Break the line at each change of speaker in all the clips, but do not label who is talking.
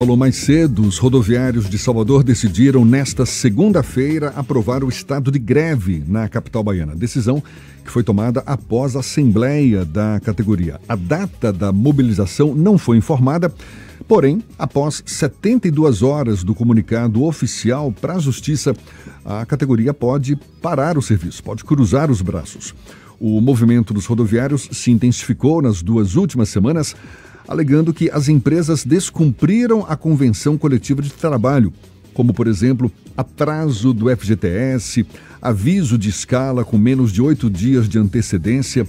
Falou mais cedo, os rodoviários de Salvador decidiram nesta segunda-feira aprovar o estado de greve na capital baiana. Decisão que foi tomada após a assembleia da categoria. A data da mobilização não foi informada, porém, após 72 horas do comunicado oficial para a justiça, a categoria pode parar o serviço, pode cruzar os braços. O movimento dos rodoviários se intensificou nas duas últimas semanas alegando que as empresas descumpriram a convenção coletiva de trabalho, como, por exemplo, atraso do FGTS, aviso de escala com menos de oito dias de antecedência.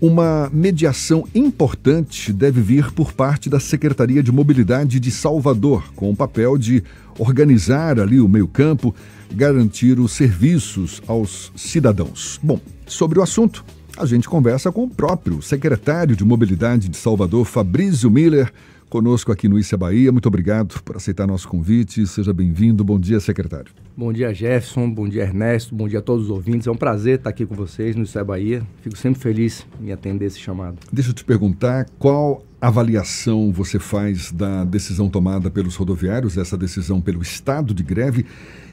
Uma mediação importante deve vir por parte da Secretaria de Mobilidade de Salvador, com o papel de organizar ali o meio-campo, garantir os serviços aos cidadãos. Bom, sobre o assunto, a gente conversa com o próprio secretário de Mobilidade de Salvador, Fabrício Miller, conosco aqui no Isa Bahia. Muito obrigado por aceitar nosso convite. Seja bem-vindo. Bom dia, secretário.
Bom dia, Jefferson. Bom dia, Ernesto. Bom dia a todos os ouvintes. É um prazer estar aqui com vocês no Isa Bahia. Fico sempre feliz em atender esse chamado.
Deixa eu te perguntar qual avaliação você faz da decisão tomada pelos rodoviários, essa decisão pelo estado de greve,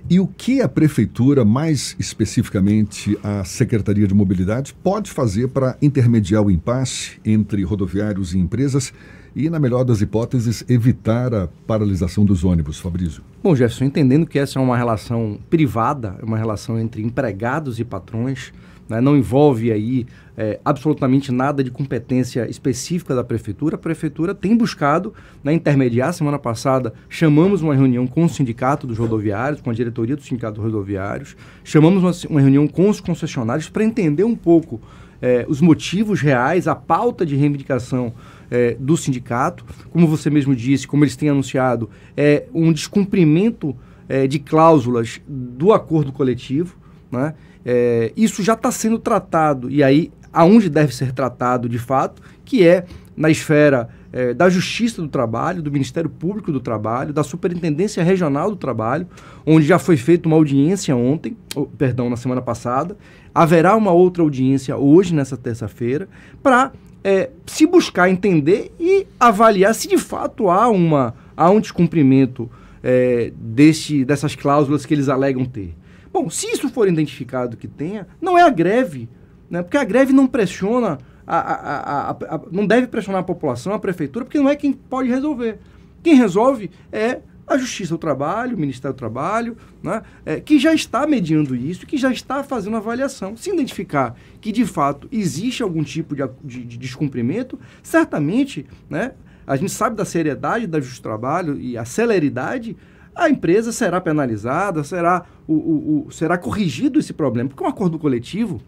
e o que a Prefeitura, mais especificamente a Secretaria de Mobilidade, pode fazer para intermediar o impasse entre rodoviários e empresas e, na melhor das hipóteses, evitar a paralisação dos ônibus, Fabrício?
Bom, Jefferson, entendendo que essa é uma relação privada, é uma relação entre empregados e patrões né, não envolve aí é, absolutamente nada de competência específica da prefeitura. A prefeitura tem buscado né, intermediar. Semana passada chamamos uma reunião com o sindicato dos rodoviários, com a diretoria do sindicato dos rodoviários, chamamos uma, uma reunião com os concessionários para entender um pouco é, os motivos reais, a pauta de reivindicação é, do sindicato. Como você mesmo disse, como eles têm anunciado, é um descumprimento é, de cláusulas do acordo coletivo. Né? É, isso já está sendo tratado, e aí aonde deve ser tratado de fato, que é na esfera é, da Justiça do Trabalho, do Ministério Público do Trabalho, da Superintendência Regional do Trabalho, onde já foi feita uma audiência ontem, perdão, na semana passada, haverá uma outra audiência hoje, nessa terça-feira, para é, se buscar entender e avaliar se de fato há, uma, há um descumprimento é, desse, dessas cláusulas que eles alegam ter. Bom, se isso for identificado que tenha, não é a greve, né? porque a greve não pressiona, a, a, a, a não deve pressionar a população, a prefeitura, porque não é quem pode resolver. Quem resolve é a Justiça do Trabalho, o Ministério do Trabalho, né, é, que já está mediando isso, que já está fazendo avaliação. Se identificar que, de fato, existe algum tipo de, de, de descumprimento, certamente, né, a gente sabe da seriedade da Justiça do Trabalho e a celeridade a empresa será penalizada, será, o, o, o, será corrigido esse problema. Porque é um acordo coletivo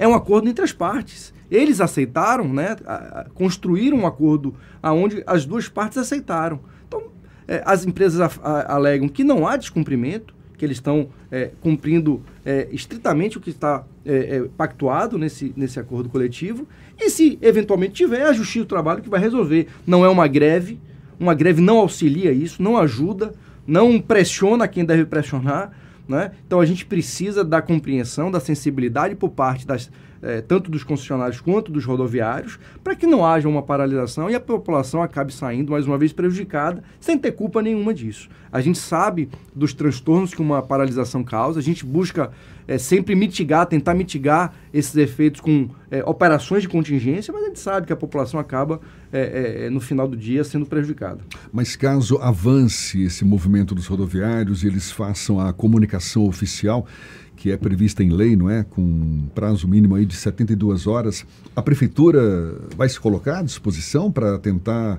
é um acordo entre as partes. Eles aceitaram, né, construíram um acordo onde as duas partes aceitaram. Então, é, as empresas a, a, alegam que não há descumprimento, que eles estão é, cumprindo é, estritamente o que está é, é, pactuado nesse, nesse acordo coletivo. E se eventualmente tiver, a Justiça do Trabalho que vai resolver. Não é uma greve, uma greve não auxilia isso, não ajuda, não pressiona quem deve pressionar. Né? Então a gente precisa da compreensão, da sensibilidade por parte das, eh, tanto dos concessionários quanto dos rodoviários, para que não haja uma paralisação e a população acabe saindo mais uma vez prejudicada, sem ter culpa nenhuma disso. A gente sabe dos transtornos que uma paralisação causa, a gente busca eh, sempre mitigar, tentar mitigar esses efeitos com é, operações de contingência, mas a gente sabe que a população acaba, é, é, é, no final do dia, sendo prejudicada.
Mas caso avance esse movimento dos rodoviários e eles façam a comunicação oficial, que é prevista em lei, não é? Com um prazo mínimo aí de 72 horas, a prefeitura vai se colocar à disposição para tentar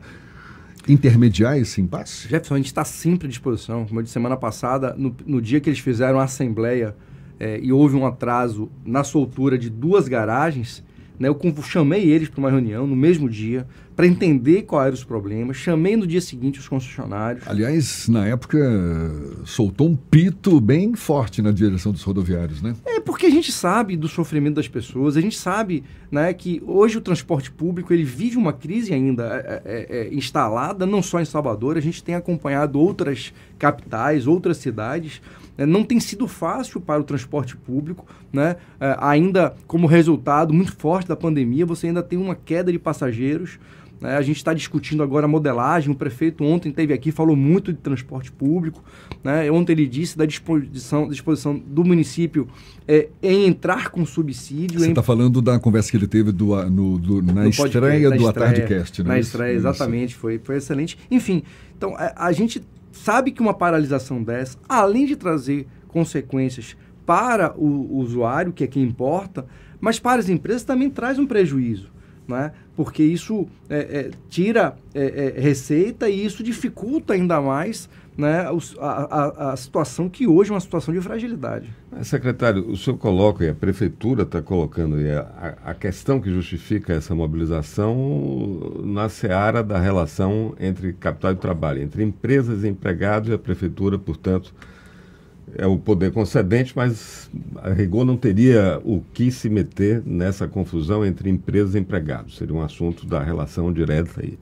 intermediar esse impasse?
Jefferson, a gente está sempre à disposição. Como eu disse semana passada, no, no dia que eles fizeram a assembleia é, e houve um atraso na soltura de duas garagens, né, eu chamei eles para uma reunião no mesmo dia para entender quais eram os problemas. Chamei no dia seguinte os concessionários. Aliás, na época
soltou um pito bem forte na direção dos rodoviários, né?
É porque a gente sabe do sofrimento das pessoas, a gente sabe né, que hoje o transporte público ele vive uma crise ainda é, é, é, é instalada, não só em Salvador, a gente tem acompanhado outras capitais, outras cidades é, não tem sido fácil para o transporte público, né? É, ainda como resultado muito forte da pandemia, você ainda tem uma queda de passageiros. Né? A gente está discutindo agora a modelagem. O prefeito ontem teve aqui, falou muito de transporte público. Né? Ontem ele disse da disposição, disposição do município é, em entrar com subsídio. Você está em... Tá
falando da conversa que ele teve do, no, do, na, no estreia podcast, do na estreia do Atardecast, né? Na estreia, exatamente.
Isso. Foi, foi excelente. Enfim, então a, a gente sabe que uma paralisação dessa, além de trazer consequências para o usuário, que é quem importa, mas para as empresas também traz um prejuízo. Né? porque isso é, é, tira é, é, receita e isso dificulta ainda mais né, a, a, a, situação que hoje é uma situação de fragilidade. É,
secretário, o senhor coloca, e a prefeitura está colocando, a, a, questão que justifica essa mobilização na seara da relação entre capital e trabalho, entre empresas, empregados e a prefeitura, portanto, é o poder concedente, mas a rigor não teria o que se meter nessa confusão entre empresas e empregados. Seria um assunto da relação direta aí.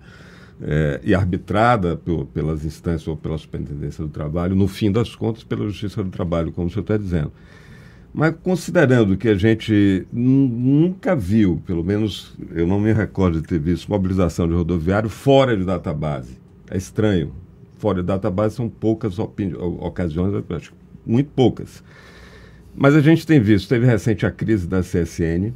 É, e arbitrada pelas instâncias ou pela Superintendência do Trabalho, no fim das contas, pela Justiça do Trabalho, como o senhor está dizendo. Mas considerando que a gente nunca viu, pelo menos eu não me recordo de ter visto, mobilização de rodoviário fora de database. É estranho. Fora de database são poucas ocasiões, acho que muito poucas. Mas a gente tem visto, teve recente a crise da CSN, uh,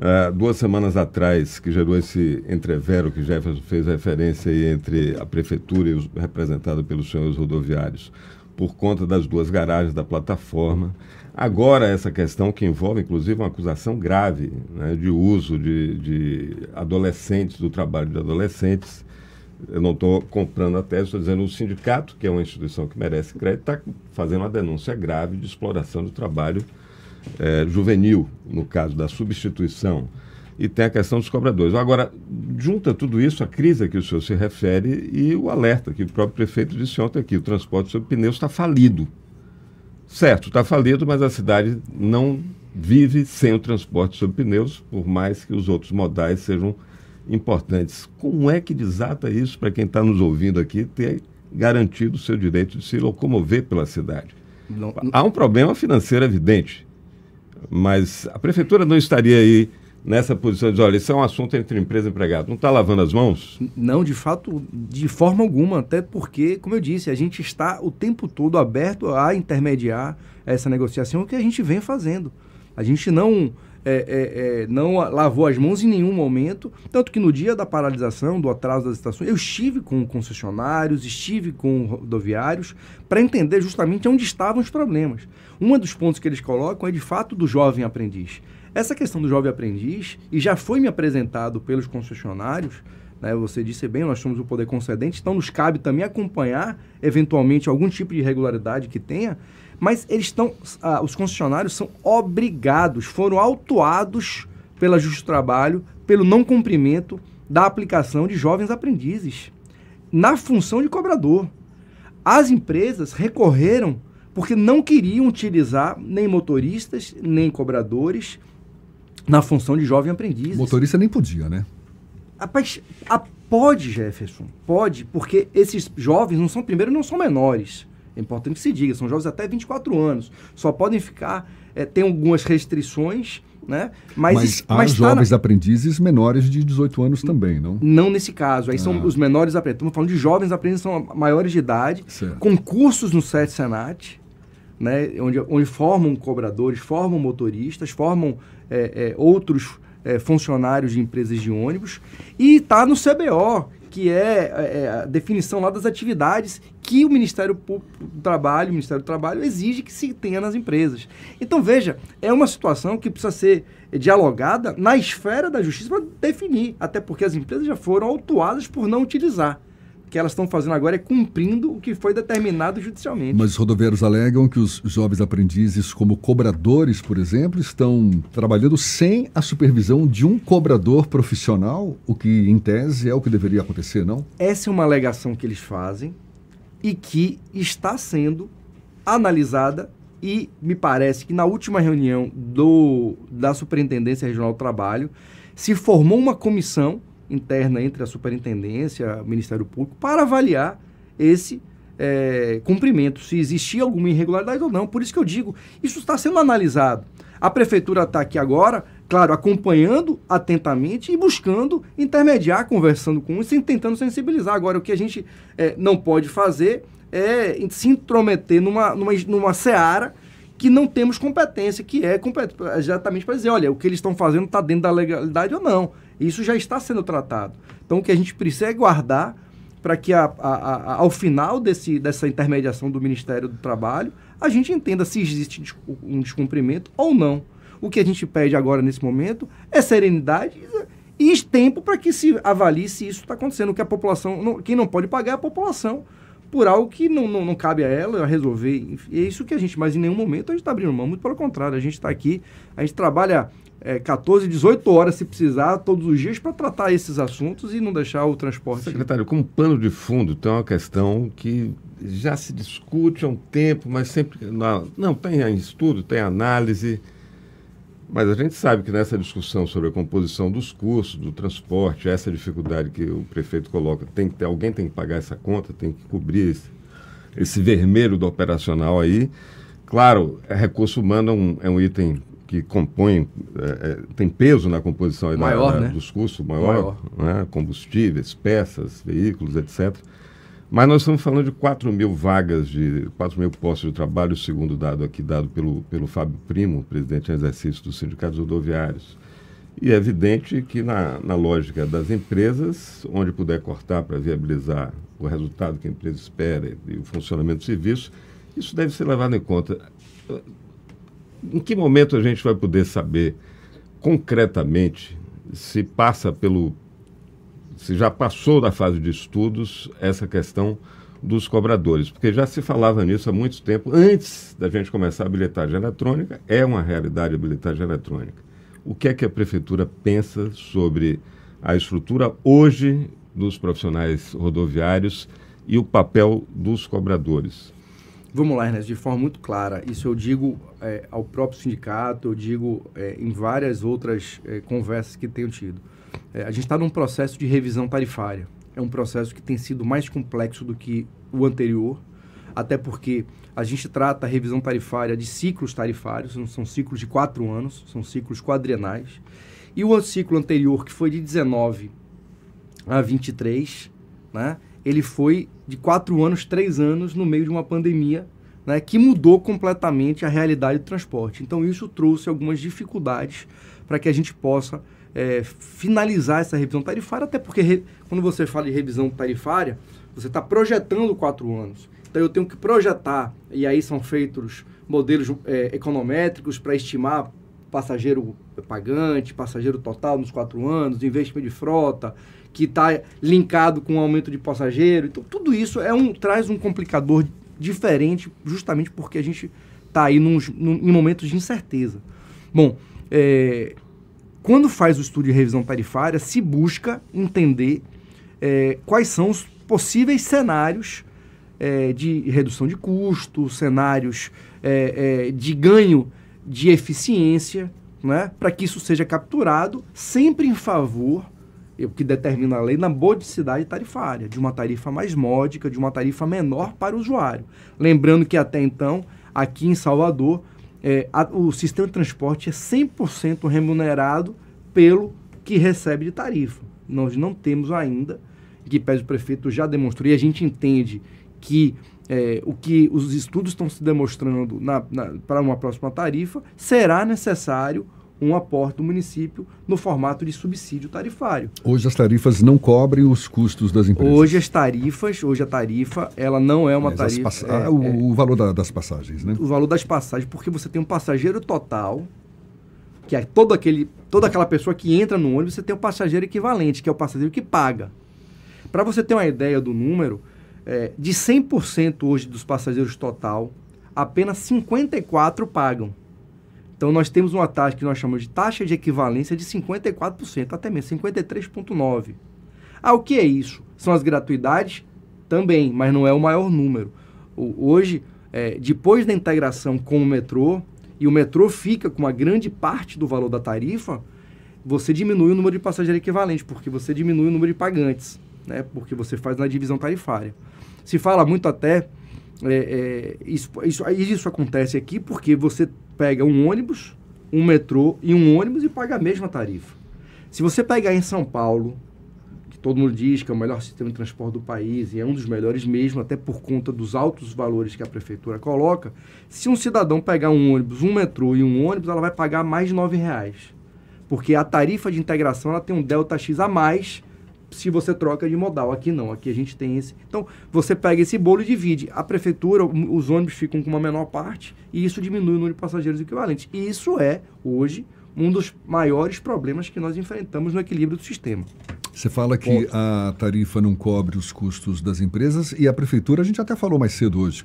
ah, duas semanas atrás, que gerou esse entrevero que Jefferson fez referência aí entre a prefeitura e os representada pelos senhores rodoviários, por conta das duas garagens da plataforma. Agora, essa questão que envolve, inclusive, uma acusação grave né, de uso de, de adolescentes, do trabalho de adolescentes, eu não estou comprando a tese, estou dizendo o sindicato, que é uma instituição que merece crédito, está fazendo uma denúncia grave de exploração do trabalho é, juvenil, no caso da substituição. E tem a questão dos cobradores. Agora, junta tudo isso a crise a que o senhor se refere e o alerta que o próprio prefeito disse ontem aqui: o transporte sobre pneus está falido. Certo, está falido, mas a cidade não vive sem o transporte sobre pneus, por mais que os outros modais sejam importantes. Como é que desata isso para quem está nos ouvindo aqui ter garantido o seu direito de se locomover pela cidade?
Não, não... Há um
problema financeiro evidente, mas a prefeitura não estaria aí nessa posição de, olha, isso é um assunto entre empresa e empregado. Não está lavando as mãos?
Não, de fato, de forma alguma, até porque, como eu disse, a gente está o tempo todo aberto a intermediar essa negociação, o que a gente vem fazendo. A gente não é, é, é, não lavou as mãos em nenhum momento. Tanto que no dia da paralisação, do atraso das estações, eu estive com concessionários, estive com rodoviários, para entender justamente onde estavam os problemas. Um dos pontos que eles colocam é de fato do jovem aprendiz. Essa questão do jovem aprendiz, e já foi me apresentado pelos concessionários, né, você disse bem, nós somos o poder concedente, então nos cabe também acompanhar, eventualmente, algum tipo de irregularidade que tenha, mas eles estão, ah, os concessionários são obrigados, foram autuados pela Justiça do Trabalho pelo não cumprimento da aplicação de jovens aprendizes na função de cobrador. As empresas recorreram porque não queriam utilizar nem motoristas, nem cobradores na função de jovem aprendiz. Motorista nem podia, né? Rapaz, a, pode, Jefferson, pode, porque esses jovens não são, primeiro, não são menores. É importante que se diga, são jovens até 24 anos. Só podem ficar, é, tem algumas restrições, né? Mas, mas há mas jovens tá
na... aprendizes menores de 18 anos também, não?
Não nesse caso. Aí ah. são os menores aprendizes. Estamos falando de jovens aprendizes, são maiores de idade. Certo. Concursos no SET Senat, né? onde, onde formam cobradores, formam motoristas, formam é, é, outros é, funcionários de empresas de ônibus, e está no CBO, que é, é, é, a definição lá das atividades que o Ministério Público do Trabalho, o Ministério do Trabalho exige que se tenha nas empresas. Então veja, é uma situação que precisa ser dialogada na esfera da justiça para definir, até porque as empresas já foram autuadas por não utilizar que elas estão fazendo agora é cumprindo o que foi determinado judicialmente.
Mas os rodoviários alegam que os jovens aprendizes, como cobradores, por exemplo, estão trabalhando sem a supervisão de um cobrador profissional, o que, em tese, é o que deveria acontecer, não?
Essa é uma alegação que eles fazem e que está sendo analisada e me parece que na última reunião do, da Superintendência Regional do Trabalho se formou uma comissão interna entre a superintendência, o Ministério Público, para avaliar esse é, cumprimento, se existia alguma irregularidade ou não. Por isso que eu digo, isso está sendo analisado. A prefeitura está aqui agora, claro, acompanhando atentamente e buscando intermediar, conversando com isso e tentando sensibilizar. Agora, o que a gente é, não pode fazer é se intrometer numa, numa, numa seara que não temos competência, que é exatamente para dizer, olha, o que eles estão fazendo está dentro da legalidade ou não. Isso já está sendo tratado. Então, o que a gente precisa é guardar para que, a, a, a, ao final desse, dessa intermediação do Ministério do Trabalho, a gente entenda se existe um descumprimento ou não. O que a gente pede agora, nesse momento, é serenidade e tempo para que se avalie se isso está acontecendo. Que a população, não, quem não pode pagar é a população por algo que não, não, não cabe a ela resolver. É isso que a gente, mas em nenhum momento a gente está abrindo mão, muito pelo contrário, a gente está aqui, a gente trabalha é, 14, 18 horas, se precisar, todos os dias, para tratar esses assuntos e não deixar o transporte.
Secretário, como pano de fundo, tem uma questão que já se discute há um tempo, mas sempre. Não, tem estudo, tem análise. Mas a gente sabe que nessa discussão sobre a composição dos cursos, do transporte, essa dificuldade que o prefeito coloca, tem que ter, alguém tem que pagar essa conta, tem que cobrir esse, esse vermelho do operacional aí. Claro, é recurso humano é um, é um item que compõem, é, é, tem peso na composição maior, da, né? dos custos, maior, maior. Né? combustíveis, peças, veículos, etc. Mas nós estamos falando de 4 mil vagas, de 4 mil postos de trabalho, segundo dado aqui dado pelo, pelo Fábio Primo, presidente em exercício do Sindicato Rodoviários. E é evidente que, na, na lógica das empresas, onde puder cortar para viabilizar o resultado que a empresa espera e o funcionamento do serviço, isso deve ser levado em conta em que momento a gente vai poder saber concretamente se passa pelo. se já passou da fase de estudos essa questão dos cobradores? Porque já se falava nisso há muito tempo, antes da gente começar a habilitagem eletrônica, é uma realidade a habilitagem eletrônica. O que é que a prefeitura pensa sobre a estrutura hoje dos profissionais rodoviários e o papel dos cobradores?
Vamos lá, Ernesto, de forma muito clara. Isso eu digo é, ao próprio sindicato, eu digo é, em várias outras é, conversas que tenho tido. É, a gente está num processo de revisão tarifária. É um processo que tem sido mais complexo do que o anterior, até porque a gente trata a revisão tarifária de ciclos tarifários, não são ciclos de quatro anos, são ciclos quadrenais. E o ciclo anterior, que foi de 19 a 23, né? ele foi de quatro anos, três anos, no meio de uma pandemia né, que mudou completamente a realidade do transporte. Então, isso trouxe algumas dificuldades para que a gente possa é, finalizar essa revisão tarifária, até porque re, quando você fala de revisão tarifária, você está projetando quatro anos. Então, eu tenho que projetar, e aí são feitos modelos é, econométricos para estimar passageiro pagante, passageiro total nos quatro anos, investimento de frota, que está linkado com o aumento de passageiro. Então, tudo isso é um, traz um complicador diferente, justamente porque a gente está aí num, num, em momentos de incerteza. Bom, é, quando faz o estudo de revisão tarifária, se busca entender é, quais são os possíveis cenários é, de redução de custo, cenários é, é, de ganho de eficiência, né, para que isso seja capturado, sempre em favor, o que determina a lei, na modicidade tarifária, de uma tarifa mais módica, de uma tarifa menor para o usuário. Lembrando que até então, aqui em Salvador, é, a, o sistema de transporte é 100% remunerado pelo que recebe de tarifa. Nós não temos ainda, que pede o prefeito já demonstrou, e a gente entende que é, o que os estudos estão se demonstrando para uma próxima tarifa, será necessário um aporte do município no formato de subsídio tarifário.
Hoje as tarifas não cobrem os custos das empresas. Hoje
as tarifas, hoje a tarifa, ela não é uma Mas tarifa. Pass... É, ah, o,
é. o, valor da, das passagens,
né? O valor das passagens, porque você tem um passageiro total, que é todo aquele, toda aquela pessoa que entra no ônibus, você tem um passageiro equivalente, que é o passageiro que paga. Para você ter uma ideia do número, é, de 100% hoje dos passageiros total, apenas 54 pagam. Então nós temos uma taxa que nós chamamos de taxa de equivalência de 54%, até mesmo 53.9. Ah, o que é isso? São as gratuidades também, mas não é o maior número. hoje, é, depois da integração com o metrô, e o metrô fica com uma grande parte do valor da tarifa, você diminui o número de passageiros equivalentes, porque você diminui o número de pagantes, né? Porque você faz na divisão tarifária. Se fala muito até. É, é, isso, isso, isso acontece aqui porque você pega um ônibus, um metrô e um ônibus e paga a mesma tarifa. Se você pegar em São Paulo, que todo mundo diz que é o melhor sistema de transporte do país e é um dos melhores mesmo, até por conta dos altos valores que a prefeitura coloca, se um cidadão pegar um ônibus, um metrô e um ônibus, ela vai pagar mais de R$ reais. Porque a tarifa de integração ela tem um delta X a mais se você troca de modal. Aqui não, aqui a gente tem esse. Então, você pega esse bolo e divide. A prefeitura, os ônibus ficam com uma menor parte e isso diminui o número de passageiros equivalentes. E isso é, hoje, um dos maiores problemas que nós enfrentamos no equilíbrio do sistema.
Você fala que a tarifa não cobre os custos das empresas e a prefeitura, a gente até falou mais cedo hoje,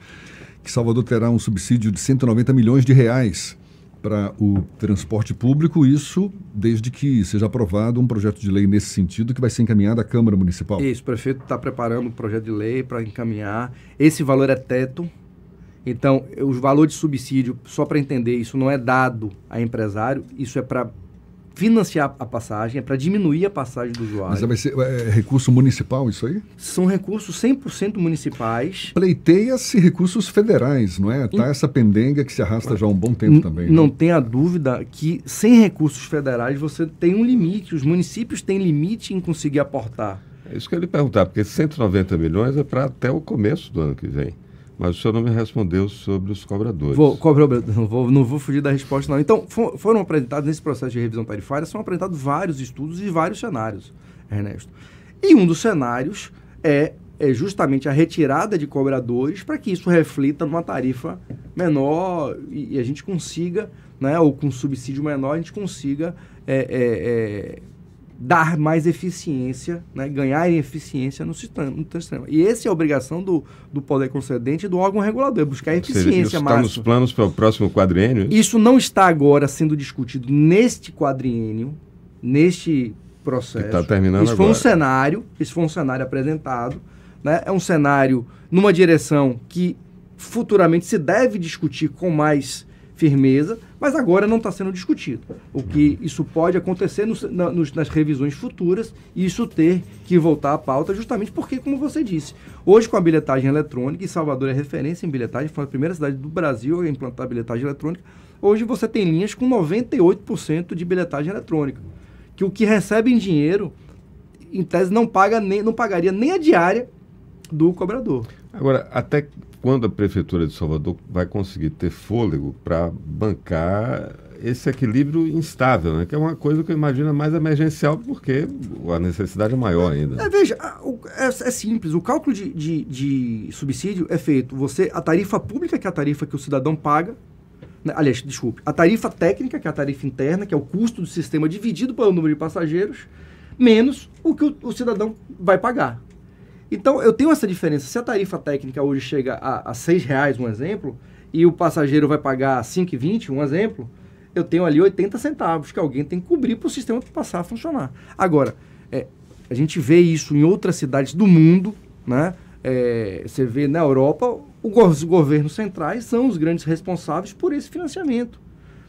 que Salvador terá um subsídio de 190 milhões de reais para o transporte público, isso desde que seja aprovado um projeto de lei nesse sentido, que vai ser encaminhado à Câmara Municipal.
Isso, o prefeito está preparando um projeto de lei para encaminhar. Esse valor é teto. Então, os valor de subsídio, só para entender, isso não é dado a empresário, isso é para financiar a passagem, é para diminuir a passagem do usuário. Mas vai
é, ser é, é, recurso municipal isso aí?
São recursos 100% municipais.
Pleiteia-se recursos federais, não é? Tá essa pendenga que se arrasta já há um bom tempo N também. Né? Não
né? tenha dúvida que sem recursos federais você tem um limite, os municípios têm limite em conseguir aportar. É isso que eu ia lhe
perguntar, porque 190 milhões é para até o começo do ano que vem. Mas o senhor não me respondeu sobre os cobradores. Vou,
cobrador, não, vou, não vou fugir da resposta, não. Então, for, foram apresentados, nesse processo de revisão tarifária, são apresentados vários estudos e vários cenários, Ernesto. E um dos cenários é, é justamente a retirada de cobradores para que isso reflita numa tarifa menor e, e, a gente consiga, né, ou com subsídio menor, a gente consiga é, é, é dar mais eficiência, né, ganhar em eficiência no sistema, no sistema. E essa é a obrigação do, do poder concedente e do órgão regulador, é buscar eficiência mais. Isso Está nos
planos para o próximo quadriênio? É isso
não está agora sendo discutido neste quadriênio, neste processo. Está terminando isso agora. Foi um cenário, isso foi um cenário apresentado, né, é um cenário numa direção que futuramente se deve discutir com mais firmeza, mas agora não está sendo discutido. O que isso pode acontecer na, nos, nas revisões futuras e isso ter que voltar à pauta, justamente porque, como você disse, hoje com a bilhetagem eletrônica, e Salvador é referência em bilhetagem, foi a primeira cidade do Brasil a implantar a bilhetagem eletrônica, hoje você tem linhas com 98% de bilhetagem eletrônica. Que o que recebe em dinheiro, em tese, não, paga nem, não pagaria nem a diária do cobrador.
Agora, até quando a Prefeitura de Salvador vai conseguir ter fôlego para bancar esse equilíbrio instável, né? que é uma coisa que eu imagino mais emergencial, porque a necessidade é maior ainda. É,
veja, é, é, simples, o cálculo de, de, de, subsídio é feito, você, a tarifa pública, que é a tarifa que o cidadão paga, né? aliás, desculpe, a tarifa técnica, que é a tarifa interna, que é o custo do sistema dividido pelo número de passageiros, menos o que o, o cidadão vai pagar. Então, eu tenho essa diferença. Se a tarifa técnica hoje chega a, a 6 reais, um exemplo, e o passageiro vai pagar 5,20, um exemplo, eu tenho ali 80 centavos que alguém tem que cobrir para o sistema passar a funcionar. Agora, é, a gente vê isso em outras cidades do mundo, né? É, você vê na Europa, os governos centrais são os grandes responsáveis por esse financiamento,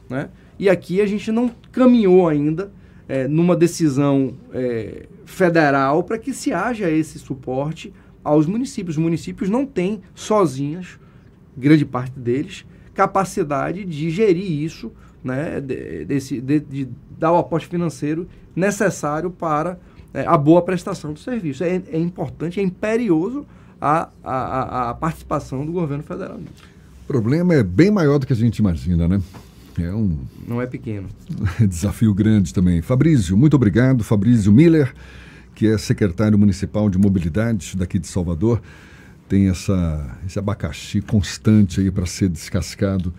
né? E aqui a gente não caminhou ainda é, numa decisão é, federal para que se haja esse suporte aos municípios. Os municípios não têm sozinhos, grande parte deles, capacidade de gerir isso, né, desse, de, de dar o aporte financeiro necessário para é, a boa prestação do serviço. É, é importante, é imperioso a, a, a participação do governo federal. O
problema é bem maior do que a gente imagina, né? É um.
Não é pequeno.
Desafio grande também. Fabrício, muito obrigado. Fabrício Miller, que é secretário municipal de mobilidade daqui de Salvador, tem essa, esse abacaxi constante aí para ser descascado.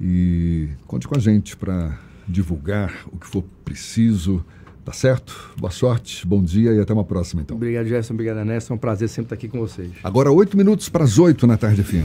E conte com a gente para divulgar o que for preciso. Tá certo? Boa sorte, bom dia e até uma próxima, então.
Obrigado, Gerson. Obrigado, Anessa. É um prazer sempre estar aqui com vocês.
Agora, oito minutos para as oito na tarde fim.